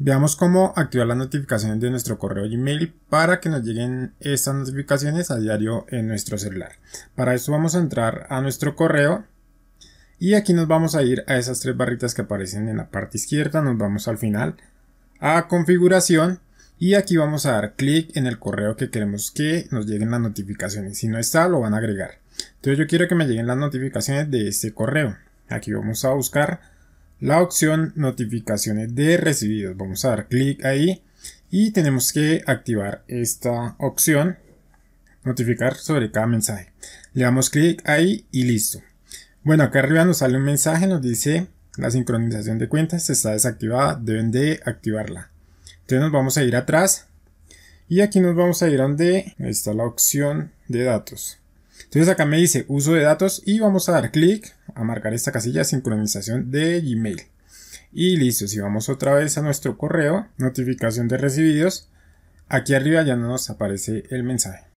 Veamos cómo activar las notificaciones de nuestro correo Gmail para que nos lleguen estas notificaciones a diario en nuestro celular. Para eso vamos a entrar a nuestro correo y aquí nos vamos a ir a esas tres barritas que aparecen en la parte izquierda, nos vamos al final a configuración y aquí vamos a dar clic en el correo que queremos que nos lleguen las notificaciones. Si no está, lo van a agregar. Entonces yo quiero que me lleguen las notificaciones de este correo. Aquí vamos a buscar la opción notificaciones de recibidos. Vamos a dar clic ahí y tenemos que activar esta opción notificar sobre cada mensaje. Le damos clic ahí y listo. Bueno, acá arriba nos sale un mensaje, nos dice la sincronización de cuentas está desactivada, deben de activarla. Entonces nos vamos a ir atrás y aquí nos vamos a ir donde está la opción de datos. Entonces acá me dice uso de datos y vamos a dar clic a marcar esta casilla sincronización de Gmail. Y listo, si vamos otra vez a nuestro correo, notificación de recibidos, aquí arriba ya nos aparece el mensaje.